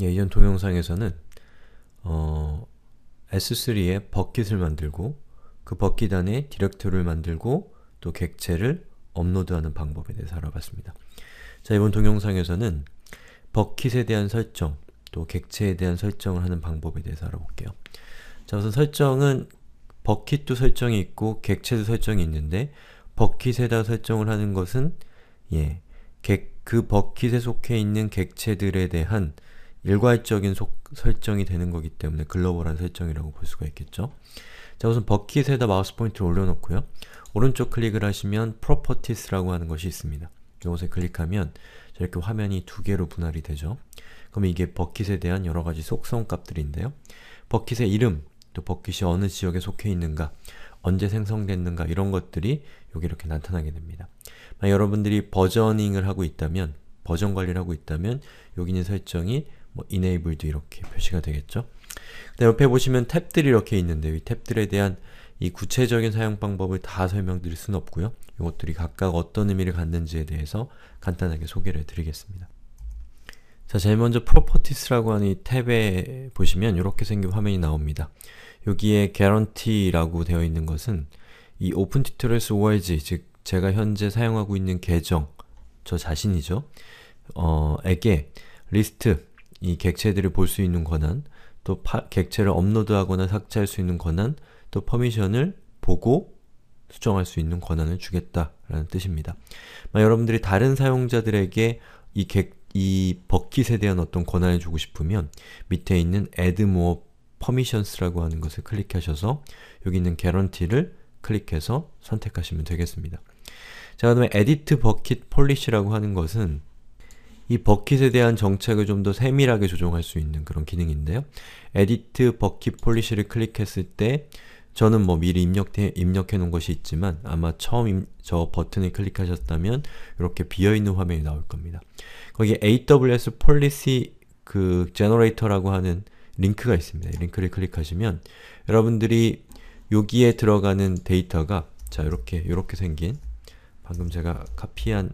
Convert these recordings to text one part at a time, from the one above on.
예전 동영상에서는 어, S3에 버킷을 만들고 그 버킷 안에 디렉터리를 만들고 또 객체를 업로드하는 방법에 대해서 알아봤습니다. 자, 이번 동영상에서는 버킷에 대한 설정, 또 객체에 대한 설정을 하는 방법에 대해서 알아볼게요. 자, 우선 설정은 버킷도 설정이 있고 객체도 설정이 있는데 버킷에다 설정을 하는 것은 예, 객, 그 버킷에 속해 있는 객체들에 대한 일괄적인 속, 설정이 되는 거기 때문에 글로벌한 설정이라고 볼 수가 있겠죠. 자 우선 버킷에다 마우스 포인트를 올려놓고요. 오른쪽 클릭을 하시면 Properties라고 하는 것이 있습니다. 이곳에 클릭하면 이렇게 화면이 두 개로 분할이 되죠. 그럼 이게 버킷에 대한 여러 가지 속성 값들인데요. 버킷의 이름, 또 버킷이 어느 지역에 속해 있는가, 언제 생성됐는가 이런 것들이 여기 이렇게 나타나게 됩니다. 여러분들이 버저닝을 하고 있다면, 버전 관리를 하고 있다면 여기 있는 설정이 뭐 enabled도 이렇게 표시가 되겠죠? 옆에 보시면 탭들이 이렇게 있는데 이 탭들에 대한 이 구체적인 사용 방법을 다 설명드릴 수는 없고요. 이것들이 각각 어떤 의미를 갖는지에 대해서 간단하게 소개를 해드리겠습니다. 자, 제일 먼저 properties라고 하는 이 탭에 보시면 이렇게 생긴 화면이 나옵니다. 여기에 guarantee라고 되어 있는 것은 이 OpenTutorials ORG, 즉 제가 현재 사용하고 있는 계정, 저 자신이죠, 어, 에게 리스트, 이 객체들을 볼 수 있는 권한, 또 파, 객체를 업로드하거나 삭제할 수 있는 권한, 또 퍼미션을 보고 수정할 수 있는 권한을 주겠다라는 뜻입니다. 여러분들이 다른 사용자들에게 이, 객, 이 버킷에 대한 어떤 권한을 주고 싶으면 밑에 있는 add more permissions라고 하는 것을 클릭하셔서 여기 있는 guarantee를 클릭해서 선택하시면 되겠습니다. 자, 그 다음에 edit bucket polish라고 하는 것은 이 버킷에 대한 정책을 좀 더 세밀하게 조정할 수 있는 그런 기능인데요. 에디트 버킷 폴리시를 클릭했을 때 저는 뭐 미리 입력해, 입력해 놓은 것이 있지만 아마 처음 임, 저 버튼을 클릭하셨다면 이렇게 비어있는 화면이 나올 겁니다. 거기 AWS 폴리시 그 제너레이터라고 하는 링크가 있습니다. 링크를 클릭하시면 여러분들이 여기에 들어가는 데이터가 자 이렇게 이렇게 생긴 방금 제가 카피한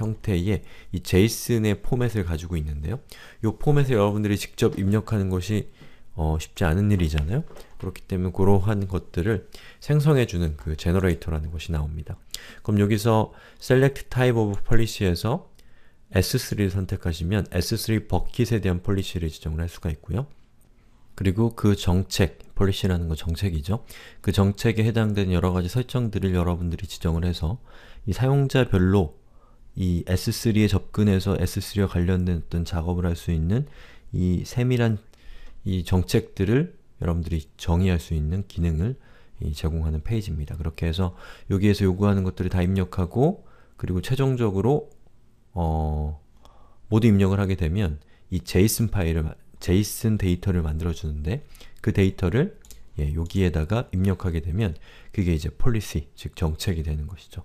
형태의 이 제이슨의 포맷을 가지고 있는데요. 이 포맷을 여러분들이 직접 입력하는 것이 어, 쉽지 않은 일이잖아요. 그렇기 때문에 그러한 것들을 생성해주는 그 제너레이터라는 것이 나옵니다. 그럼 여기서 select type of policy에서 s3를 선택하시면 s3 버킷에 대한 폴리시를 지정을 할 수가 있고요. 그리고 그 정책, 폴리시라는 건 정책이죠. 그 정책에 해당된 여러가지 설정들을 여러분들이 지정을 해서 이 사용자별로 이 S3에 접근해서 S3와 관련된 어떤 작업을 할 수 있는 이 세밀한 이 정책들을 여러분들이 정의할 수 있는 기능을 제공하는 페이지입니다. 그렇게 해서 여기에서 요구하는 것들을 다 입력하고 그리고 최종적으로 어, 모두 입력을 하게 되면 이 JSON 파일을 JSON 데이터를 만들어 주는데 그 데이터를 예, 여기에다가 입력하게 되면 그게 이제 폴리시 즉 정책이 되는 것이죠.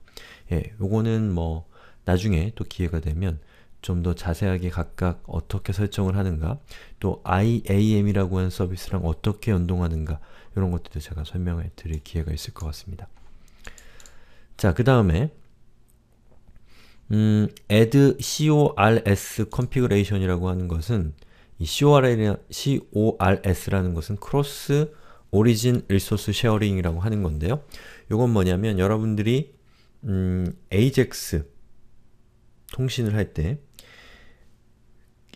예, 요거는 뭐 나중에 또 기회가 되면 좀 더 자세하게 각각 어떻게 설정을 하는가 또 IAM이라고 하는 서비스랑 어떻게 연동하는가 이런 것들도 제가 설명해 드릴 기회가 있을 것 같습니다. 자, 그 다음에 음, add cors configuration이라고 하는 것은 이 cors라는 것은 cross origin resource sharing이라고 하는 건데요. 이건 뭐냐면 여러분들이 음, ajax 통신을 할 때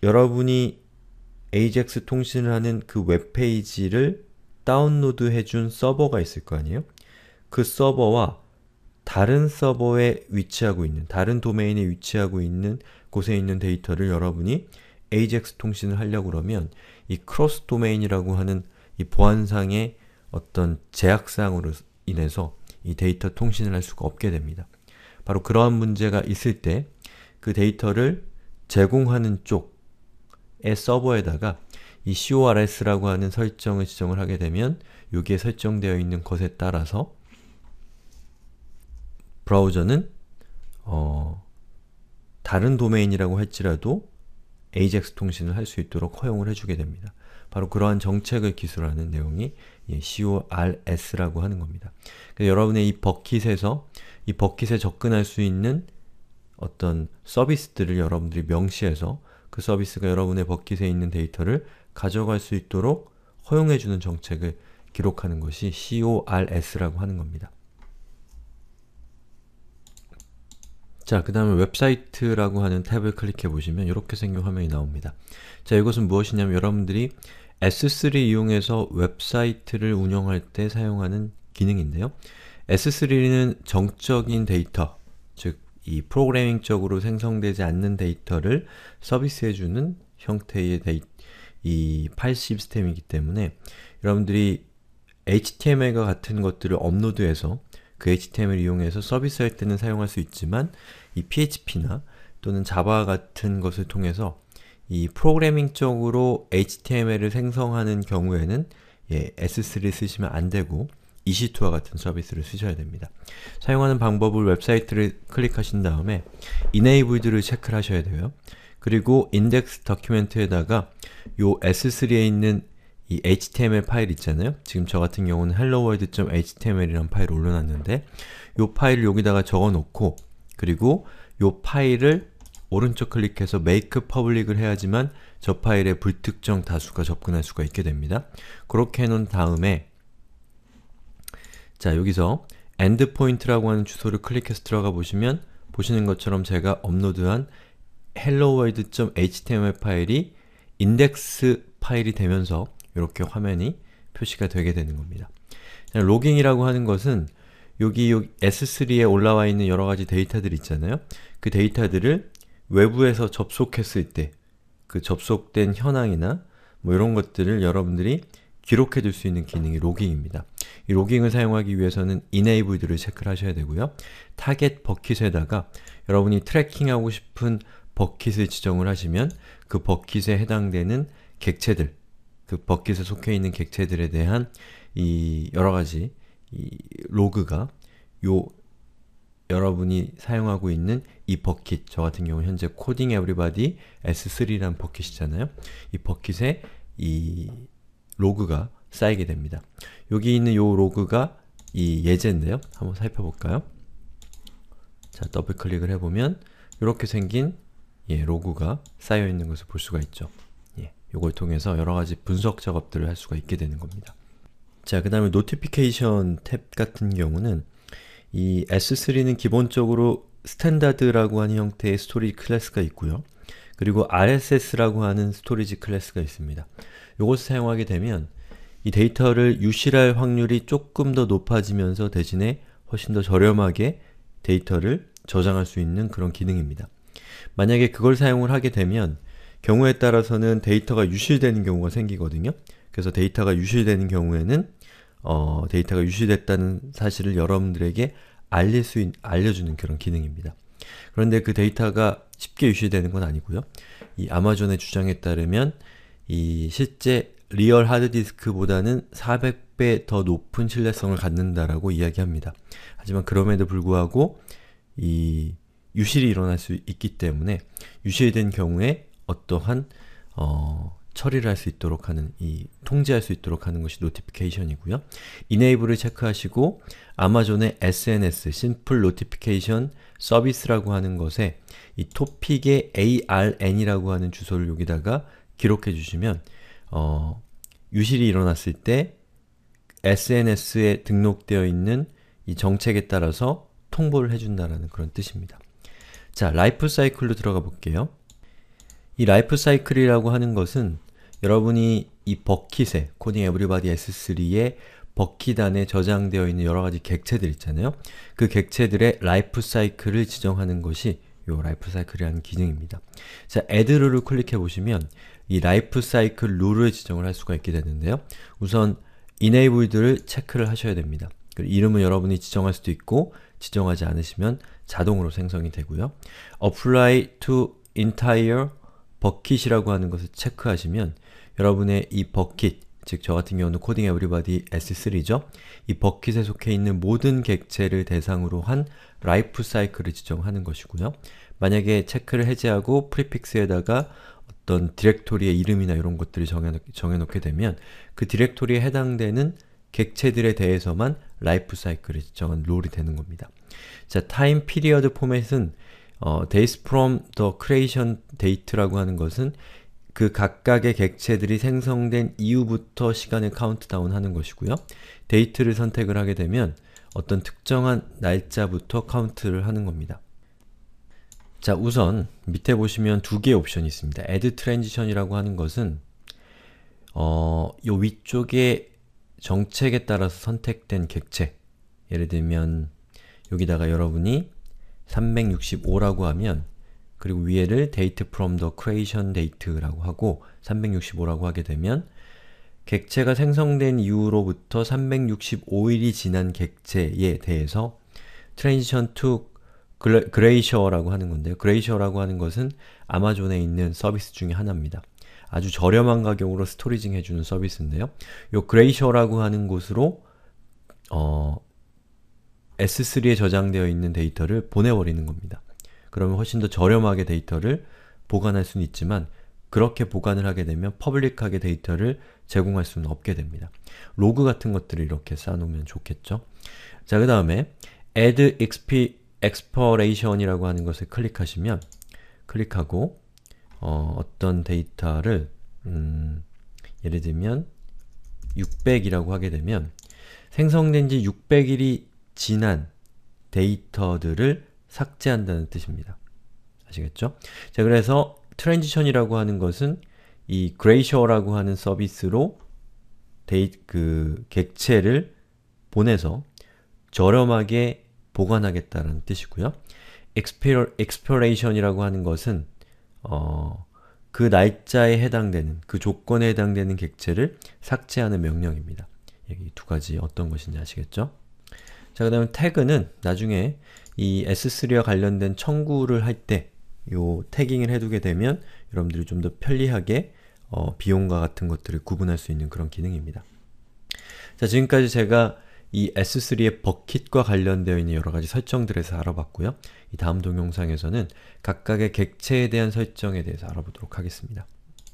여러분이 AJAX 통신을 하는 그 웹페이지를 다운로드 해준 서버가 있을 거 아니에요? 그 서버와 다른 서버에 위치하고 있는, 다른 도메인에 위치하고 있는 곳에 있는 데이터를 여러분이 AJAX 통신을 하려고 그러면 이 크로스 도메인이라고 하는 이 보안상의 어떤 제약상으로 인해서 이 데이터 통신을 할 수가 없게 됩니다. 바로 그러한 문제가 있을 때그 데이터를 제공하는 쪽의 서버에다가 이 CORS라고 하는 설정을 지정을 하게 되면 여기에 설정되어 있는 것에 따라서 브라우저는 어, 다른 도메인이라고 할지라도 AJAX 통신을 할 수 있도록 허용을 해주게 됩니다. 바로 그러한 정책을 기술하는 내용이 예, CORS라고 하는 겁니다. 여러분의 이 버킷에서 이 버킷에 접근할 수 있는 어떤 서비스들을 여러분들이 명시해서 그 서비스가 여러분의 버킷에 있는 데이터를 가져갈 수 있도록 허용해주는 정책을 기록하는 것이 CORS라고 하는 겁니다. 자, 그 다음에 웹사이트라고 하는 탭을 클릭해보시면 이렇게 생긴 화면이 나옵니다. 자, 이것은 무엇이냐면 여러분들이 S3 이용해서 웹사이트를 운영할 때 사용하는 기능인데요. S3는 정적인 데이터, 즉이 프로그래밍적으로 생성되지 않는 데이터를 서비스해주는 형태의 데이, 이 파일 시스템이기 때문에 여러분들이 HTML과 같은 것들을 업로드해서 그 HTML을 이용해서 서비스할 때는 사용할 수 있지만 이 PHP나 또는 자바 같은 것을 통해서 이 프로그래밍적으로 HTML을 생성하는 경우에는 예, S3 를 쓰시면 안되고 이시투와 같은 서비스를 쓰셔야 됩니다. 사용하는 방법을 웹사이트를 클릭하신 다음에 enabled를 체크를 하셔야 돼요. 그리고 index document에다가 요 s3에 있는 이 html 파일 있잖아요. 지금 저 같은 경우는 h e l l o w o r l d h t m l 이란 파일 올려놨는데 요 파일 을 여기다가 적어놓고 그리고 요 파일을 오른쪽 클릭해서 make public을 해야지만 저파일의 불특정 다수가 접근할 수가 있게 됩니다. 그렇게 해놓은 다음에 자, 여기서 endpoint라고 하는 주소를 클릭해서 들어가 보시면 보시는 것처럼 제가 업로드한 helloworld.html 파일이 인덱스 파일이 되면서 이렇게 화면이 표시가 되게 되는 겁니다. 로깅이라고 하는 것은 여기, 여기 S3에 올라와 있는 여러 가지 데이터들 있잖아요. 그 데이터들을 외부에서 접속했을 때 그 접속된 현황이나 뭐 이런 것들을 여러분들이 기록해둘 수 있는 기능이 로깅입니다. 이 로깅을 사용하기 위해서는 enabled를 체크를 하셔야 되고요. 타겟 버킷에다가 여러분이 트래킹하고 싶은 버킷을 지정을 하시면 그 버킷에 해당되는 객체들, 그 버킷에 속해 있는 객체들에 대한 이 여러가지 이 로그가 요 여러분이 사용하고 있는 이 버킷, 저 같은 경우 현재 코딩 에브리바디 s 3라 버킷이잖아요. 이 버킷에 이 로그가 쌓이게 됩니다. 여기 있는 요 로그가 이 예제인데요. 한번 살펴볼까요? 자, 더블클릭을 해보면 이렇게 생긴 예, 로그가 쌓여있는 것을 볼 수가 있죠. 예, 이걸 통해서 여러가지 분석 작업들을 할 수가 있게 되는 겁니다. 자, 그 다음에 Notification 탭 같은 경우는 이 S3는 기본적으로 스탠다드라고 하는 형태의 스토리 클래스가 있고요. 그리고 RSS라고 하는 스토리지 클래스가 있습니다. 이것을 사용하게 되면 이 데이터를 유실할 확률이 조금 더 높아지면서 대신에 훨씬 더 저렴하게 데이터를 저장할 수 있는 그런 기능입니다. 만약에 그걸 사용을 하게 되면 경우에 따라서는 데이터가 유실되는 경우가 생기거든요. 그래서 데이터가 유실되는 경우에는 어, 데이터가 유실됐다는 사실을 여러분들에게 알릴 수 있, 알려주는 그런 기능입니다. 그런데 그 데이터가 쉽게 유실되는 건 아니고요. 이 아마존의 주장에 따르면 이 실제 리얼 하드디스크보다는 400배 더 높은 신뢰성을 갖는다라고 이야기합니다. 하지만 그럼에도 불구하고 이 유실이 일어날 수 있기 때문에 유실된 경우에 어떠한 어, 처리를 할 수 있도록 하는 이 통제할 수 있도록 하는 것이 노티피케이션이고요. 이네이 b l 을 체크하시고 아마존의 SNS 심플 노티피케이션 서비스라고 하는 것에 이 토픽의 arn이라고 하는 주소를 여기다가 기록해 주시면 어, 유실이 일어났을 때 SNS에 등록되어 있는 이 정책에 따라서 통보를 해준다라는 그런 뜻입니다. 자, 라이프 사이클로 들어가 볼게요. 이 라이프 사이클이라고 하는 것은 여러분이 이 버킷에 코딩 에브리바디 S3에 버킷 안에 저장되어 있는 여러가지 객체들 있잖아요. 그 객체들의 라이프 사이클을 지정하는 것이 요 라이프 사이클이라는 기능입니다. 자, add 룰을 클릭해 보시면 이 라이프 사이클 룰을 지정을 할 수가 있게 되는데요. 우선 enabled를 체크를 하셔야 됩니다. 그리고 이름은 여러분이 지정할 수도 있고 지정하지 않으시면 자동으로 생성이 되고요. apply to entire bucket이라고 하는 것을 체크하시면 여러분의 이 버킷, 즉 저 같은 경우는 코딩 에브리바디 S3죠. 이 버킷에 속해 있는 모든 객체를 대상으로 한 라이프 사이클을 지정하는 것이고요. 만약에 체크를 해제하고 프리픽스에다가 어떤 디렉토리의 이름이나 이런 것들을 정해놓, 정해놓게 되면 그 디렉토리에 해당되는 객체들에 대해서만 라이프 사이클을 지정한 롤이 되는 겁니다. 자, time period 포맷은 어, days from the creation date라고 하는 것은 그 각각의 객체들이 생성된 이후부터 시간을 카운트다운 하는 것이고요. 데이트를 선택을 하게 되면 어떤 특정한 날짜부터 카운트를 하는 겁니다. 자 우선 밑에 보시면 두 개의 옵션이 있습니다. add transition이라고 하는 것은 어, 요 위쪽에 정책에 따라서 선택된 객체 예를 들면 여기다가 여러분이 365라고 하면 그리고 위에를 date from the creation date라고 하고 365라고 하게 되면 객체가 생성된 이후로부터 365일이 지난 객체에 대해서 transition to glacia라고 하는 건데요. glacia라고 하는 것은 아마존에 있는 서비스 중의 하나입니다. 아주 저렴한 가격으로 스토리징 해주는 서비스인데요. 요 glacia라고 하는 곳으로 어, S3에 저장되어 있는 데이터를 보내버리는 겁니다. 그러면 훨씬 더 저렴하게 데이터를 보관할 수는 있지만 그렇게 보관을 하게 되면 퍼블릭하게 데이터를 제공할 수는 없게 됩니다. 로그 같은 것들을 이렇게 쌓아놓으면 좋겠죠. 자, 그 다음에 add exp, exploration이라고 하는 것을 클릭하시면 클릭하고 어, 떤 데이터를 음, 예를 들면 600이라고 하게 되면 생성된 지 600일이 지난 데이터들을 삭제한다는 뜻입니다. 아시겠죠? 자, 그래서 트랜지션이라고 하는 것은 이 Grazio라고 하는 서비스로 데이, 그 객체를 보내서 저렴하게 보관하겠다는 뜻이고요. expiration이라고 하는 것은 어, 그 날짜에 해당되는, 그 조건에 해당되는 객체를 삭제하는 명령입니다. 여기 두 가지 어떤 것인지 아시겠죠? 자, 그 다음에 태그는 나중에 이 S3와 관련된 청구를 할 때 요 태깅을 해두게 되면 여러분들이 좀 더 편리하게 어, 비용과 같은 것들을 구분할 수 있는 그런 기능입니다. 자, 지금까지 제가 이 S3의 버킷과 관련되어 있는 여러가지 설정들에서 알아봤고요. 이 다음 동영상에서는 각각의 객체에 대한 설정에 대해서 알아보도록 하겠습니다.